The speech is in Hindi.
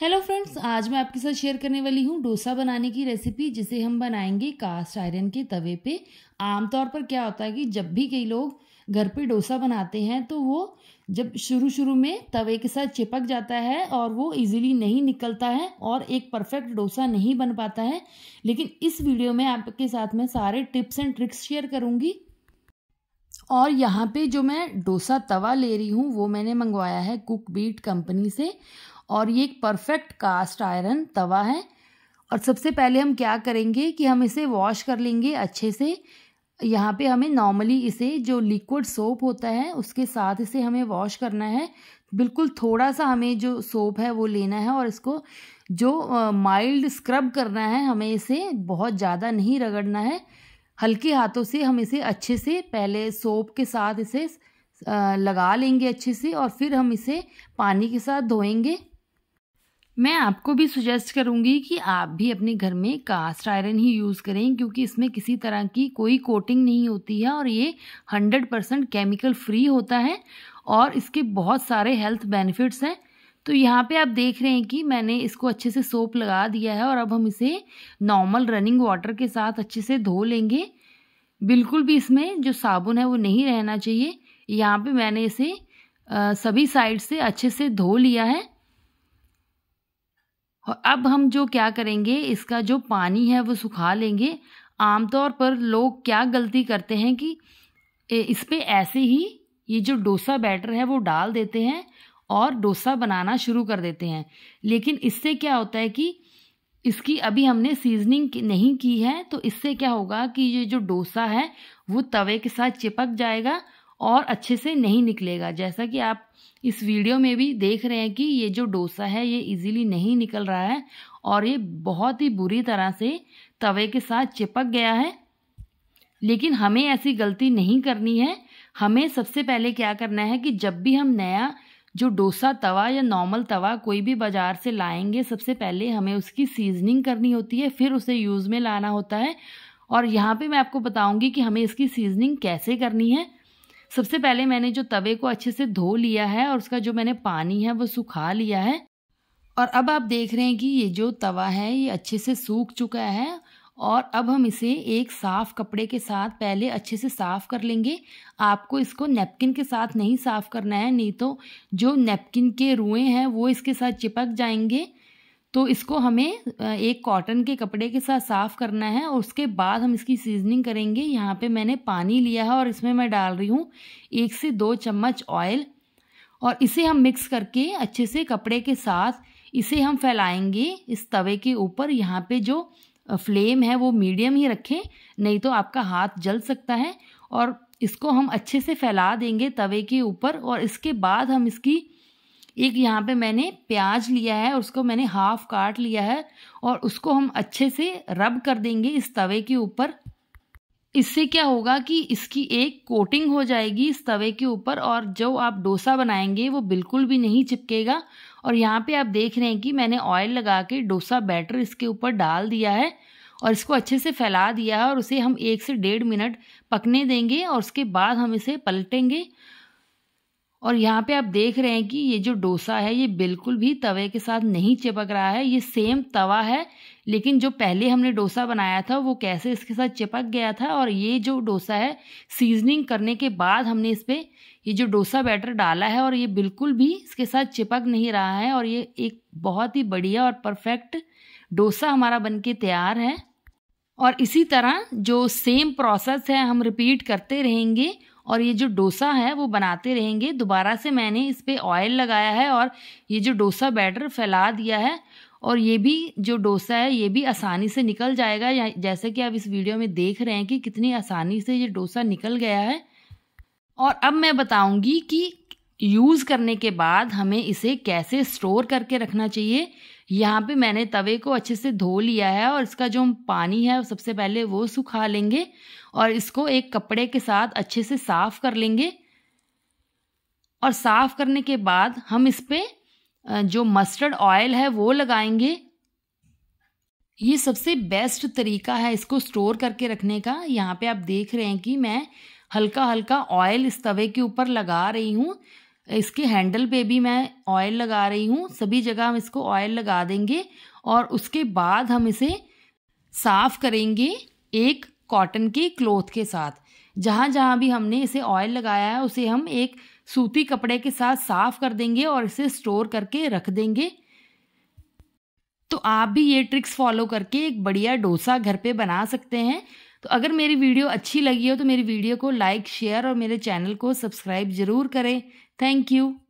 हेलो फ्रेंड्स आज मैं आपके साथ शेयर करने वाली हूँ डोसा बनाने की रेसिपी जिसे हम बनाएंगे कास्ट आयरन के तवे पे आमतौर पर क्या होता है कि जब भी कई लोग घर पे डोसा बनाते हैं तो वो जब शुरू शुरू में तवे के साथ चिपक जाता है और वो इजीली नहीं निकलता है और एक परफेक्ट डोसा नहीं बन पाता है लेकिन इस वीडियो में आपके साथ मैं सारे टिप्स एंड ट्रिक्स शेयर करूँगी और यहाँ पे जो मैं डोसा तवा ले रही हूँ वो मैंने मंगवाया है कुक बीट कंपनी से और ये एक परफेक्ट कास्ट आयरन तवा है और सबसे पहले हम क्या करेंगे कि हम इसे वॉश कर लेंगे अच्छे से यहाँ पे हमें नॉर्मली इसे जो लिक्विड सोप होता है उसके साथ इसे हमें वॉश करना है बिल्कुल थोड़ा सा हमें जो सोप है वो लेना है और इसको जो माइल्ड स्क्रब करना है हमें इसे बहुत ज़्यादा नहीं रगड़ना है हल्के हाथों से हम इसे अच्छे से पहले सोप के साथ इसे लगा लेंगे अच्छे से और फिर हम इसे पानी के साथ धोएंगे मैं आपको भी सुजेस्ट करूंगी कि आप भी अपने घर में कास्ट आयरन ही यूज़ करें क्योंकि इसमें किसी तरह की कोई कोटिंग नहीं होती है और ये हंड्रेड परसेंट केमिकल फ्री होता है और इसके बहुत सारे हेल्थ बेनिफिट्स हैं तो यहाँ पे आप देख रहे हैं कि मैंने इसको अच्छे से सोप लगा दिया है और अब हम इसे नॉर्मल रनिंग वाटर के साथ अच्छे से धो लेंगे बिल्कुल भी इसमें जो साबुन है वो नहीं रहना चाहिए यहाँ पर मैंने इसे आ, सभी साइड से अच्छे से धो लिया है और अब हम जो क्या करेंगे इसका जो पानी है वो सुखा लेंगे आमतौर पर लोग क्या गलती करते हैं कि इस पर ऐसे ही ये जो डोसा बैटर है वो डाल देते हैं और डोसा बनाना शुरू कर देते हैं लेकिन इससे क्या होता है कि इसकी अभी हमने सीजनिंग नहीं की है तो इससे क्या होगा कि ये जो डोसा है वो तवे के साथ चिपक जाएगा और अच्छे से नहीं निकलेगा जैसा कि आप इस वीडियो में भी देख रहे हैं कि ये जो डोसा है ये इजीली नहीं निकल रहा है और ये बहुत ही बुरी तरह से तवे के साथ चिपक गया है लेकिन हमें ऐसी गलती नहीं करनी है हमें सबसे पहले क्या करना है कि जब भी हम नया जो डोसा तवा या नॉर्मल तवा कोई भी बाज़ार से लाएंगे सबसे पहले हमें उसकी सीजनिंग करनी होती है फिर उसे यूज़ में लाना होता है और यहाँ पे मैं आपको बताऊँगी कि हमें इसकी सीजनिंग कैसे करनी है सबसे पहले मैंने जो तवे को अच्छे से धो लिया है और उसका जो मैंने पानी है वो सुखा लिया है और अब आप देख रहे हैं कि ये जो तवा है ये अच्छे से सूख चुका है और अब हम इसे एक साफ़ कपड़े के साथ पहले अच्छे से साफ़ कर लेंगे आपको इसको नेपकिन के साथ नहीं साफ़ करना है नहीं तो जो नेपकिन के रुएँ हैं वो इसके साथ चिपक जाएंगे तो इसको हमें एक कॉटन के कपड़े के साथ साफ़ करना है और उसके बाद हम इसकी सीजनिंग करेंगे यहाँ पे मैंने पानी लिया है और इसमें मैं डाल रही हूँ एक से दो चम्मच ऑयल और इसे हम मिक्स करके अच्छे से कपड़े के साथ इसे हम फैलाएंगे इस तवे के ऊपर यहाँ पे जो फ्लेम है वो मीडियम ही रखें नहीं तो आपका हाथ जल सकता है और इसको हम अच्छे से फैला देंगे तवे के ऊपर और इसके बाद हम इसकी एक यहाँ पे मैंने प्याज लिया है उसको मैंने हाफ काट लिया है और उसको हम अच्छे से रब कर देंगे इस तवे के ऊपर इससे क्या होगा कि इसकी एक कोटिंग हो जाएगी इस तवे के ऊपर और जो आप डोसा बनाएंगे वो बिल्कुल भी नहीं चिपकेगा और यहाँ पे आप देख रहे हैं कि मैंने ऑयल लगा के डोसा बैटर इसके ऊपर डाल दिया है और इसको अच्छे से फैला दिया है और उसे हम एक से डेढ़ मिनट पकने देंगे और उसके बाद हम इसे पलटेंगे और यहाँ पे आप देख रहे हैं कि ये जो डोसा है ये बिल्कुल भी तवे के साथ नहीं चिपक रहा है ये सेम तवा है लेकिन जो पहले हमने डोसा बनाया था वो कैसे इसके साथ चिपक गया था और ये जो डोसा है सीजनिंग करने के बाद हमने इस पर ये जो डोसा बैटर डाला है और ये बिल्कुल भी इसके साथ चिपक नहीं रहा है और ये एक बहुत ही बढ़िया और परफेक्ट डोसा हमारा बन के तैयार है और इसी तरह जो सेम प्रोसेस है हम रिपीट करते रहेंगे और ये जो डोसा है वो बनाते रहेंगे दोबारा से मैंने इस पर ऑयल लगाया है और ये जो डोसा बैटर फैला दिया है और ये भी जो डोसा है ये भी आसानी से निकल जाएगा जैसे कि आप इस वीडियो में देख रहे हैं कि कितनी आसानी से ये डोसा निकल गया है और अब मैं बताऊंगी कि यूज़ करने के बाद हमें इसे कैसे स्टोर करके रखना चाहिए यहाँ पे मैंने तवे को अच्छे से धो लिया है और इसका जो पानी है सबसे पहले वो सुखा लेंगे और इसको एक कपड़े के साथ अच्छे से साफ़ कर लेंगे और साफ़ करने के बाद हम इस पर जो मस्टर्ड ऑयल है वो लगाएंगे ये सबसे बेस्ट तरीका है इसको स्टोर करके रखने का यहाँ पे आप देख रहे हैं कि मैं हल्का हल्का ऑयल इस तवे के ऊपर लगा रही हूँ इसके हैंडल पे भी मैं ऑयल लगा रही हूँ सभी जगह हम इसको ऑयल लगा देंगे और उसके बाद हम इसे साफ़ करेंगे एक कॉटन के क्लोथ के साथ जहाँ जहाँ भी हमने इसे ऑयल लगाया है उसे हम एक सूती कपड़े के साथ साफ कर देंगे और इसे स्टोर करके रख देंगे तो आप भी ये ट्रिक्स फॉलो करके एक बढ़िया डोसा घर पे बना सकते हैं तो अगर मेरी वीडियो अच्छी लगी हो तो मेरी वीडियो को लाइक शेयर और मेरे चैनल को सब्सक्राइब ज़रूर करें थैंक यू